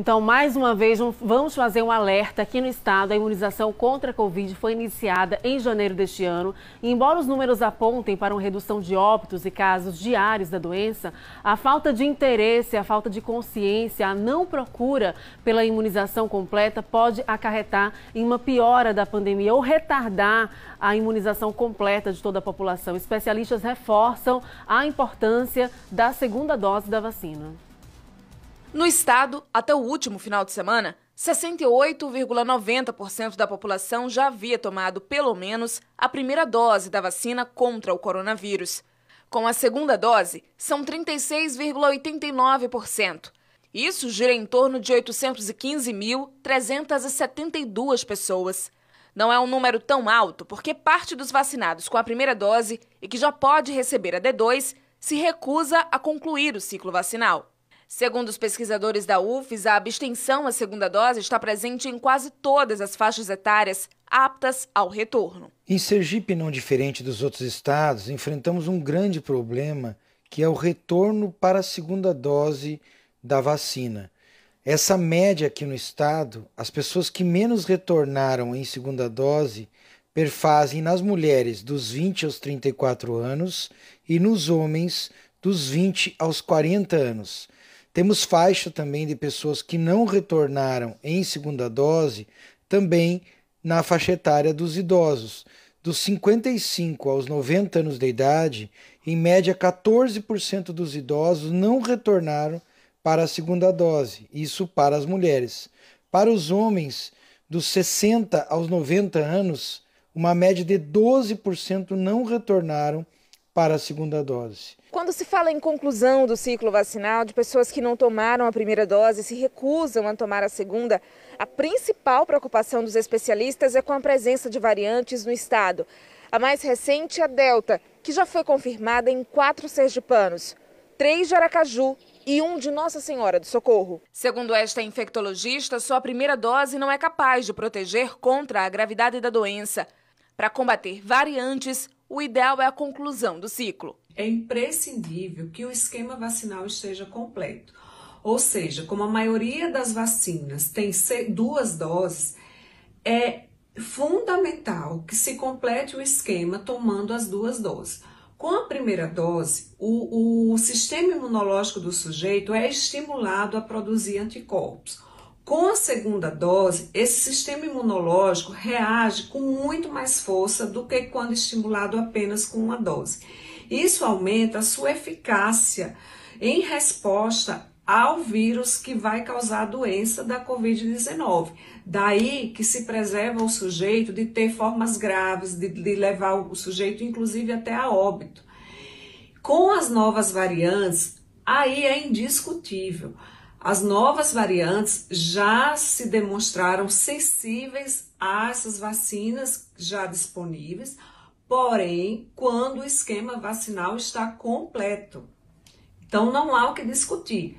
Então, mais uma vez, vamos fazer um alerta. Aqui no estado, a imunização contra a Covid foi iniciada em janeiro deste ano. E, embora os números apontem para uma redução de óbitos e casos diários da doença, a falta de interesse, a falta de consciência, a não procura pela imunização completa pode acarretar em uma piora da pandemia ou retardar a imunização completa de toda a população. Especialistas reforçam a importância da segunda dose da vacina. No estado, até o último final de semana, 68,90% da população já havia tomado pelo menos a primeira dose da vacina contra o coronavírus. Com a segunda dose, são 36,89%. Isso gira em torno de 815.372 pessoas. Não é um número tão alto porque parte dos vacinados com a primeira dose e que já pode receber a D2 se recusa a concluir o ciclo vacinal. Segundo os pesquisadores da UFES, a abstenção à segunda dose está presente em quase todas as faixas etárias aptas ao retorno. Em Sergipe, não diferente dos outros estados, enfrentamos um grande problema que é o retorno para a segunda dose da vacina. Essa média aqui no estado, as pessoas que menos retornaram em segunda dose perfazem nas mulheres dos 20 aos 34 anos e nos homens dos 20 aos 40 anos. Temos faixa também de pessoas que não retornaram em segunda dose, também na faixa etária dos idosos. Dos 55 aos 90 anos de idade, em média 14% dos idosos não retornaram para a segunda dose, isso para as mulheres. Para os homens, dos 60 aos 90 anos, uma média de 12% não retornaram para a segunda dose. Quando se fala em conclusão do ciclo vacinal, de pessoas que não tomaram a primeira dose e se recusam a tomar a segunda, a principal preocupação dos especialistas é com a presença de variantes no estado. A mais recente é a Delta, que já foi confirmada em quatro sergipanos, três de Aracaju e um de Nossa Senhora do Socorro. Segundo esta infectologista, só a primeira dose não é capaz de proteger contra a gravidade da doença. Para combater variantes, o ideal é a conclusão do ciclo. É imprescindível que o esquema vacinal esteja completo. Ou seja, como a maioria das vacinas tem duas doses, é fundamental que se complete o esquema tomando as duas doses. Com a primeira dose, o, o sistema imunológico do sujeito é estimulado a produzir anticorpos. Com a segunda dose, esse sistema imunológico reage com muito mais força do que quando estimulado apenas com uma dose. Isso aumenta a sua eficácia em resposta ao vírus que vai causar a doença da Covid-19. Daí que se preserva o sujeito de ter formas graves, de, de levar o sujeito inclusive até a óbito. Com as novas variantes, aí é indiscutível. As novas variantes já se demonstraram sensíveis a essas vacinas já disponíveis, porém, quando o esquema vacinal está completo. Então, não há o que discutir.